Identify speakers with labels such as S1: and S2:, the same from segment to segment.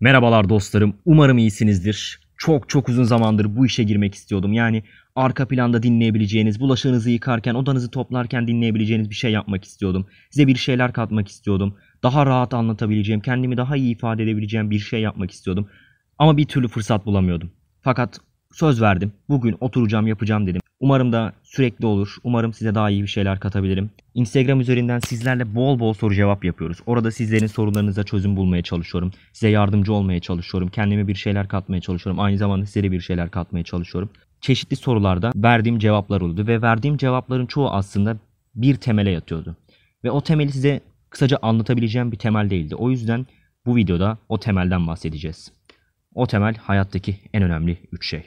S1: Merhabalar dostlarım. Umarım iyisinizdir. Çok çok uzun zamandır bu işe girmek istiyordum. Yani arka planda dinleyebileceğiniz, bulaşığınızı yıkarken, odanızı toplarken dinleyebileceğiniz bir şey yapmak istiyordum. Size bir şeyler katmak istiyordum. Daha rahat anlatabileceğim, kendimi daha iyi ifade edebileceğim bir şey yapmak istiyordum. Ama bir türlü fırsat bulamıyordum. Fakat söz verdim. Bugün oturacağım yapacağım dedim. Umarım da sürekli olur. Umarım size daha iyi bir şeyler katabilirim. Instagram üzerinden sizlerle bol bol soru cevap yapıyoruz. Orada sizlerin sorunlarınıza çözüm bulmaya çalışıyorum. Size yardımcı olmaya çalışıyorum. Kendime bir şeyler katmaya çalışıyorum. Aynı zamanda size bir şeyler katmaya çalışıyorum. Çeşitli sorularda verdiğim cevaplar oldu ve verdiğim cevapların çoğu aslında bir temele yatıyordu. Ve o temeli size kısaca anlatabileceğim bir temel değildi. O yüzden bu videoda o temelden bahsedeceğiz. O temel hayattaki en önemli üç şey.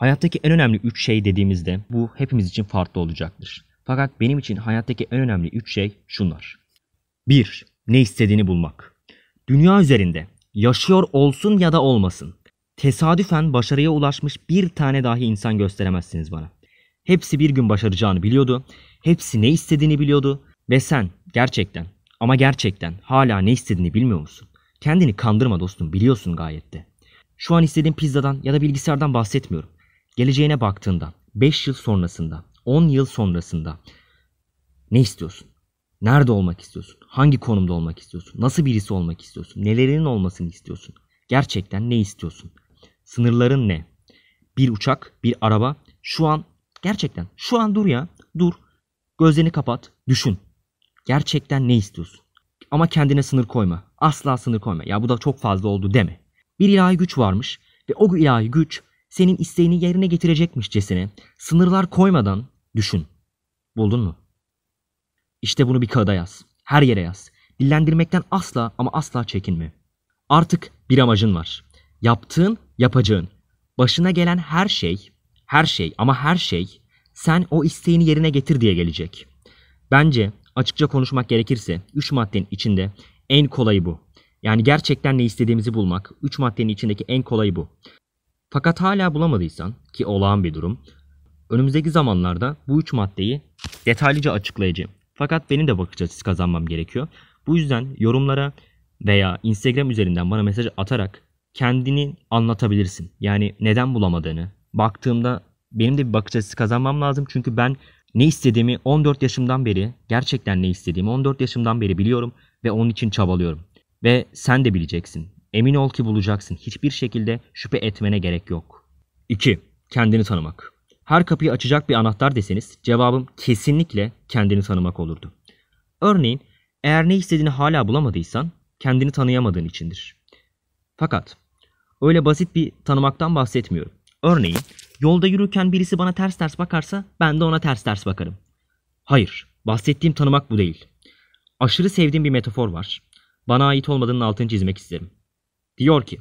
S1: Hayattaki en önemli üç şey dediğimizde bu hepimiz için farklı olacaktır. Fakat benim için hayattaki en önemli üç şey şunlar. 1. Ne istediğini bulmak. Dünya üzerinde yaşıyor olsun ya da olmasın. Tesadüfen başarıya ulaşmış bir tane dahi insan gösteremezsiniz bana. Hepsi bir gün başaracağını biliyordu. Hepsi ne istediğini biliyordu. Ve sen gerçekten ama gerçekten hala ne istediğini bilmiyor musun? Kendini kandırma dostum biliyorsun gayet de. Şu an istediğin pizzadan ya da bilgisayardan bahsetmiyorum geleceğine baktığında, 5 yıl sonrasında, 10 yıl sonrasında ne istiyorsun? Nerede olmak istiyorsun? Hangi konumda olmak istiyorsun? Nasıl birisi olmak istiyorsun? Nelerinin olmasını istiyorsun? Gerçekten ne istiyorsun? Sınırların ne? Bir uçak, bir araba. Şu an gerçekten şu an dur ya. Dur. Gözlerini kapat. Düşün. Gerçekten ne istiyorsun? Ama kendine sınır koyma. Asla sınır koyma. Ya bu da çok fazla oldu deme. Bir ilahi güç varmış ve o ilahi güç senin isteğini yerine getirecekmişçesine sınırlar koymadan düşün. Buldun mu? İşte bunu bir kağıda yaz. Her yere yaz. Dillendirmekten asla ama asla çekinme. Artık bir amacın var. Yaptığın, yapacağın. Başına gelen her şey, her şey ama her şey sen o isteğini yerine getir diye gelecek. Bence açıkça konuşmak gerekirse 3 maddenin içinde en kolayı bu. Yani gerçekten ne istediğimizi bulmak 3 maddenin içindeki en kolayı bu. Fakat hala bulamadıysan ki olağan bir durum. Önümüzdeki zamanlarda bu üç maddeyi detaylıca açıklayacağım. Fakat benim de bakış açısı kazanmam gerekiyor. Bu yüzden yorumlara veya Instagram üzerinden bana mesaj atarak kendini anlatabilirsin. Yani neden bulamadığını. Baktığımda benim de bir bakış açısı kazanmam lazım. Çünkü ben ne istediğimi 14 yaşımdan beri, gerçekten ne istediğimi 14 yaşımdan beri biliyorum ve onun için çabalıyorum. Ve sen de bileceksin. Emin ol ki bulacaksın. Hiçbir şekilde şüphe etmene gerek yok. 2. Kendini tanımak. Her kapıyı açacak bir anahtar deseniz cevabım kesinlikle kendini tanımak olurdu. Örneğin eğer ne istediğini hala bulamadıysan kendini tanıyamadığın içindir. Fakat öyle basit bir tanımaktan bahsetmiyorum. Örneğin yolda yürürken birisi bana ters ters bakarsa ben de ona ters ters bakarım. Hayır, bahsettiğim tanımak bu değil. Aşırı sevdiğim bir metafor var. Bana ait olmadığının altını çizmek isterim. Diyor ki,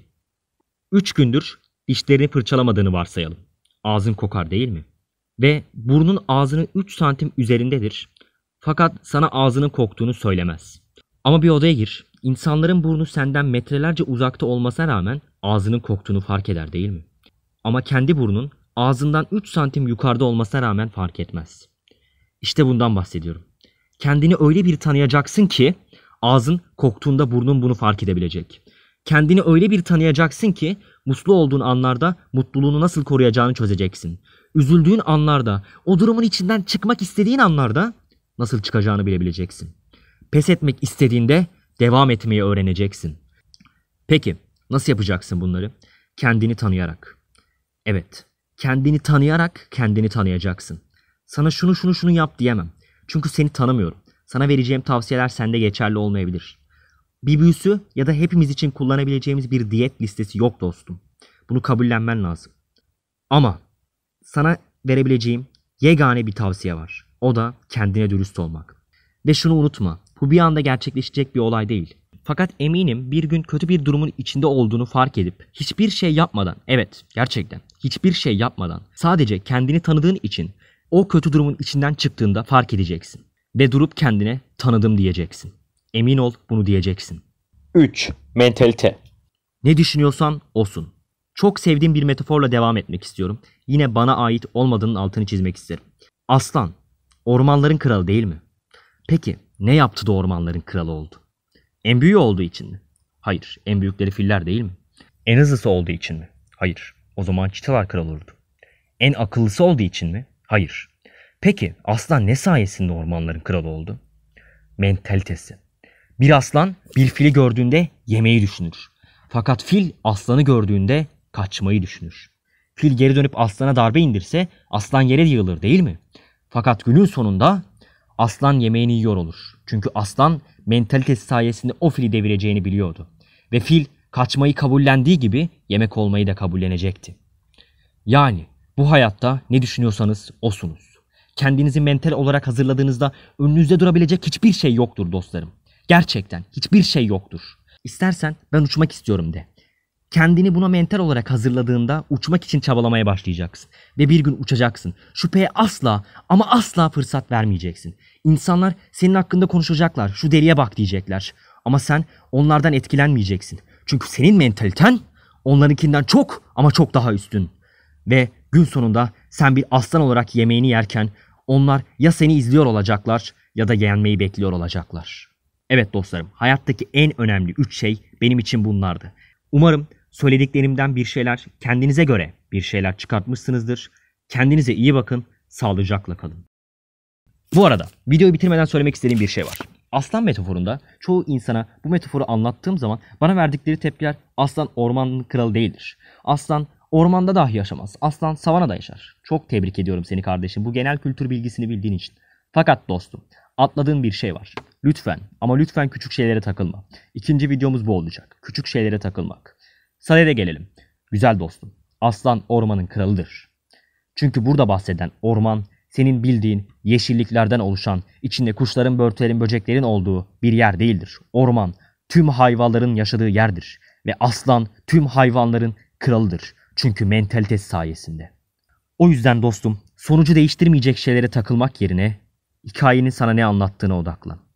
S1: üç gündür dişlerini fırçalamadığını varsayalım. Ağzın kokar değil mi? Ve burnun ağzının 3 santim üzerindedir. Fakat sana ağzının koktuğunu söylemez. Ama bir odaya gir. İnsanların burnu senden metrelerce uzakta olmasına rağmen ağzının koktuğunu fark eder değil mi? Ama kendi burnun ağzından 3 santim yukarıda olmasına rağmen fark etmez. İşte bundan bahsediyorum. Kendini öyle bir tanıyacaksın ki ağzın koktuğunda burnun bunu fark edebilecek. Kendini öyle bir tanıyacaksın ki mutlu olduğun anlarda mutluluğunu nasıl koruyacağını çözeceksin. Üzüldüğün anlarda, o durumun içinden çıkmak istediğin anlarda nasıl çıkacağını bilebileceksin. Pes etmek istediğinde devam etmeyi öğreneceksin. Peki nasıl yapacaksın bunları? Kendini tanıyarak. Evet, kendini tanıyarak kendini tanıyacaksın. Sana şunu şunu şunu yap diyemem. Çünkü seni tanımıyorum. Sana vereceğim tavsiyeler sende geçerli olmayabilir. Bir büyüsü ya da hepimiz için kullanabileceğimiz bir diyet listesi yok dostum. Bunu kabullenmen lazım. Ama sana verebileceğim yegane bir tavsiye var. O da kendine dürüst olmak. Ve şunu unutma. Bu bir anda gerçekleşecek bir olay değil. Fakat eminim bir gün kötü bir durumun içinde olduğunu fark edip hiçbir şey yapmadan, evet gerçekten hiçbir şey yapmadan sadece kendini tanıdığın için o kötü durumun içinden çıktığında fark edeceksin ve durup kendine tanıdım diyeceksin. Emin ol bunu diyeceksin. 3. Mentalite. Ne düşünüyorsan olsun. Çok sevdiğim bir metaforla devam etmek istiyorum. Yine bana ait olmadığının altını çizmek isterim. Aslan, ormanların kralı değil mi? Peki ne yaptı da ormanların kralı oldu? En büyüğü olduğu için mi? Hayır, en büyükleri filler değil mi? En hızlısı olduğu için mi? Hayır, o zaman çitalar kral olurdu. En akıllısı olduğu için mi? Hayır. Peki aslan ne sayesinde ormanların kralı oldu? Mentalitesi. Bir aslan bir fili gördüğünde yemeği düşünür. Fakat fil aslanı gördüğünde kaçmayı düşünür. Fil geri dönüp aslana darbe indirse aslan yere yığılır değil mi? Fakat günün sonunda aslan yemeğini yiyor olur. Çünkü aslan mentalitesi sayesinde o fili devireceğini biliyordu. Ve fil kaçmayı kabullendiği gibi yemek olmayı da kabullenecekti. Yani bu hayatta ne düşünüyorsanız osunuz. Kendinizi mental olarak hazırladığınızda önünüzde durabilecek hiçbir şey yoktur dostlarım. Gerçekten hiçbir şey yoktur. İstersen ben uçmak istiyorum de. Kendini buna mental olarak hazırladığında uçmak için çabalamaya başlayacaksın. Ve bir gün uçacaksın. Şüpheye asla ama asla fırsat vermeyeceksin. İnsanlar senin hakkında konuşacaklar. Şu deriye bak diyecekler. Ama sen onlardan etkilenmeyeceksin. Çünkü senin mentaliten onlarınkinden çok ama çok daha üstün. Ve gün sonunda sen bir aslan olarak yemeğini yerken onlar ya seni izliyor olacaklar ya da yenmeyi bekliyor olacaklar. Evet dostlarım, hayattaki en önemli 3 şey benim için bunlardı. Umarım söylediklerimden bir şeyler, kendinize göre bir şeyler çıkartmışsınızdır. Kendinize iyi bakın, sağlıcakla kalın. Bu arada videoyu bitirmeden söylemek istediğim bir şey var. Aslan metaforunda çoğu insana bu metaforu anlattığım zaman bana verdikleri tepkiler aslan ormanın kralı değildir. Aslan ormanda dahi yaşamaz. Aslan savana da yaşar. Çok tebrik ediyorum seni kardeşim bu genel kültür bilgisini bildiğin için. Fakat dostum Atladığın bir şey var. Lütfen ama lütfen küçük şeylere takılma. İkinci videomuz bu olacak. Küçük şeylere takılmak. Salere gelelim. Güzel dostum. Aslan ormanın kralıdır. Çünkü burada bahseden orman senin bildiğin yeşilliklerden oluşan, içinde kuşların, börtülerin, böceklerin olduğu bir yer değildir. Orman tüm hayvanların yaşadığı yerdir ve aslan tüm hayvanların kralıdır. Çünkü mentalitesi sayesinde. O yüzden dostum, sonucu değiştirmeyecek şeylere takılmak yerine hikayenin sana ne anlattığına odaklan.